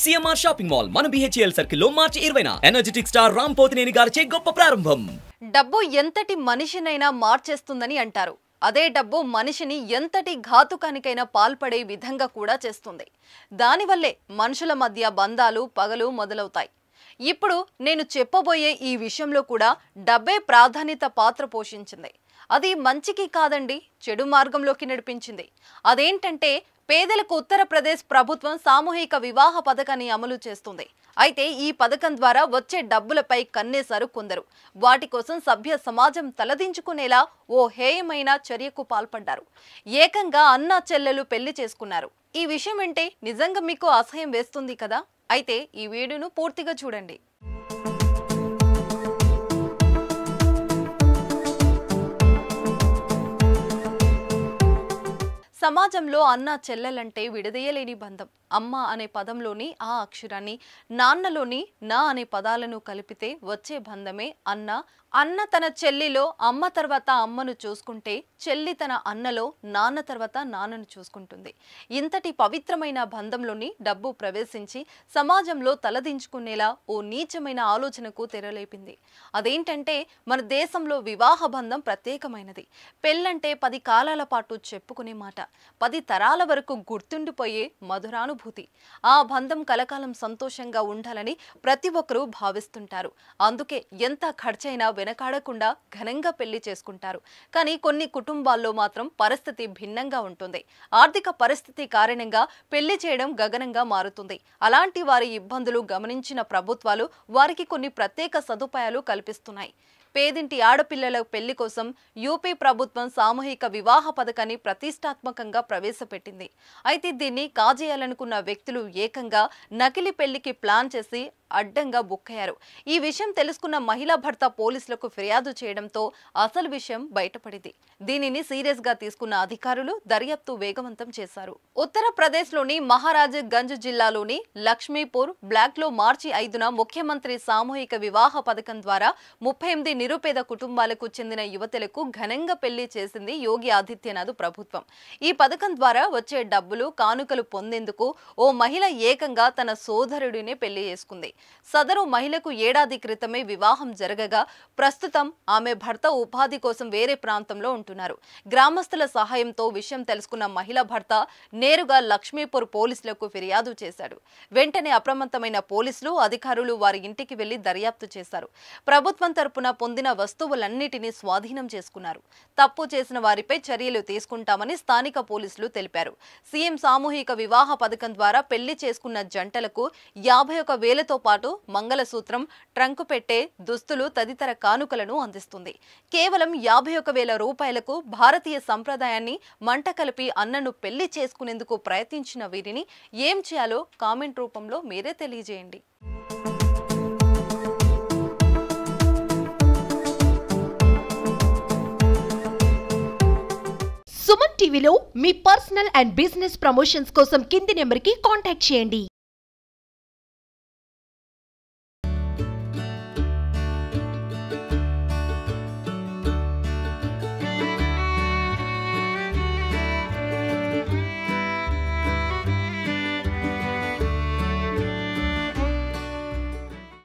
CMR shopping mall మన BHEL లో మార్చి ఇరవై ఎనర్జెటిక్ స్టార్ రామ్ పోతినేని గారిచే గొప్ప ప్రారంభం డబ్బు ఎంతటి మనిషినైనా మార్చేస్తుందని అంటారు అదే డబ్బు మనిషిని ఎంతటి ఘాతుకానికైనా పాల్పడే విధంగా కూడా చేస్తుంది దానివల్లే మనుషుల మధ్య బంధాలు పగలు మొదలవుతాయి ఇప్పుడు నేను చెప్పబోయే ఈ విషయంలో కూడా డబ్బే ప్రాధాన్యత పాత్ర పోషించింది అది మంచికి కాదండి చెడు మార్గంలోకి నడిపించింది అదేంటంటే పేదలకు ఉత్తరప్రదేశ్ ప్రభుత్వం సామూహిక వివాహ పథకాన్ని అమలు చేస్తుంది అయితే ఈ పథకం ద్వారా వచ్చే డబ్బులపై కన్నేశారు కొందరు వాటి కోసం సభ్య సమాజం తలదించుకునేలా ఓ హేయమైన చర్యకు పాల్పడ్డారు ఏకంగా అన్నా చెల్లెలు పెళ్లి చేసుకున్నారు ఈ విషయం అంటే నిజంగా మీకు అసహ్యం వేస్తుంది కదా అయితే ఈ వీడియోను పూర్తిగా చూడండి సమాజంలో అన్న చెల్లెలంటే విడదీయలేని బంధం అమ్మ అనే పదంలోని ఆ అక్షరాన్ని నాన్నలోని నా అనే పదాలను కలిపితే వచ్చే బంధమే అన్న అన్న తన చెల్లిలో అమ్మ తర్వాత అమ్మను చూసుకుంటే చెల్లి తన అన్నలో నాన్న తర్వాత నాన్నను చూసుకుంటుంది ఇంతటి పవిత్రమైన బంధంలోని డబ్బు ప్రవేశించి సమాజంలో తలదించుకునేలా ఓ నీచమైన ఆలోచనకు తెరలేపింది అదేంటంటే మన దేశంలో వివాహ బంధం ప్రత్యేకమైనది పెళ్ళంటే పది కాలాల పాటు చెప్పుకునే మాట పది తరాల వరకు గుర్తుండిపోయే మధురానుభూతి ఆ బంధం కలకాలం సంతోషంగా ఉండాలని ప్రతి ఒక్కరూ భావిస్తుంటారు అందుకే ఎంత ఖర్చైనా వెనకాడకుండా ఘనంగా పెళ్లి చేసుకుంటారు కానీ కొన్ని కుటుంబాల్లో మాత్రం పరిస్థితి భిన్నంగా ఉంటుంది ఆర్థిక పరిస్థితి కారణంగా పెళ్లి చేయడం గగనంగా మారుతుంది అలాంటి వారి ఇబ్బందులు గమనించిన ప్రభుత్వాలు వారికి కొన్ని ప్రత్యేక సదుపాయాలు కల్పిస్తున్నాయి పేదింటి ఆడపిల్లల పెళ్లి కోసం యూపీ ప్రభుత్వం సామూహిక వివాహ పథకాన్ని ప్రతిష్టాత్మకంగా ప్రవేశపెట్టింది అయితే దీన్ని కాజేయాలనుకున్న వ్యక్తులు ఏకంగా నకిలీ పెళ్లికి ప్లాన్ చేసి అడ్డంగా బుక్కయ్యారు ఈ విషయం తెలుసుకున్న మహిళా భర్త పోలీసులకు ఫిర్యాదు చేయడంతో అసలు విషయం బయటపడింది దీనిని సీరియస్ గా తీసుకున్న అధికారులు దర్యాప్తు వేగవంతం చేశారు ఉత్తరప్రదేశ్ లోని మహారాజ్ గంజ్ జిల్లాలోని లక్ష్మీపూర్ బ్లాక్ లో మార్చి ఐదున ముఖ్యమంత్రి సామూహిక వివాహ పథకం ద్వారా ముప్పై ఎనిమిది నిరుపేద కుటుంబాలకు చెందిన యువతలకు ఘనంగా పెళ్లి చేసింది యోగి ఆదిత్యనాథ్ ప్రభుత్వం ఈ పథకం ద్వారా వచ్చే డబ్బులు కానుకలు పొందేందుకు ఓ మహిళ ఏకంగా తన సోదరుడినే పెళ్లి చేసుకుంది సదరు మహిళకు ఏడాది క్రితమే వివాహం జరగగా ప్రస్తుతం ఆమె భర్త ఉపాధి కోసం వేరే ప్రాంతంలో ఉంటున్నారు గ్రామస్తుల సహాయంతో విషయం తెలుసుకున్న మహిళ భర్త నేరుగా లక్ష్మీపూర్ పోలీసులకు ఫిర్యాదు చేశాడు వెంటనే అప్రమత్తమైన పోలీసులు అధికారులు వారి ఇంటికి వెళ్లి దర్యాప్తు చేశారు ప్రభుత్వం తరపున పొందిన వస్తువులన్నిటినీ స్వాధీనం చేసుకున్నారు తప్పు చేసిన వారిపై చర్యలు తీసుకుంటామని స్థానిక పోలీసులు తెలిపారు సీఎం సామూహిక వివాహ పథకం ద్వారా పెళ్లి చేసుకున్న జంటలకు యాభై ఒక వేలతో పాటు మంగళసూత్రం ట్రంకు పెట్టే దుస్తులు తదితర కానుకలను అందిస్తుంది కేవలం యాభై ఒక వేల రూపాయలకు భారతీయ సంప్రదాయాన్ని మంట కలిపి అన్నను పెళ్లి చేసుకునేందుకు ప్రయత్నించిన వీరిని ఏం చేయాలో కామెంట్ రూపంలో మీరే తెలియజేయండి సుమన్ టీవీలో మీ పర్సనల్ అండ్ బిజినెస్ ప్రమోషన్స్ కోసం కింది నెంబర్కి కాంటాక్ట్ చేయండి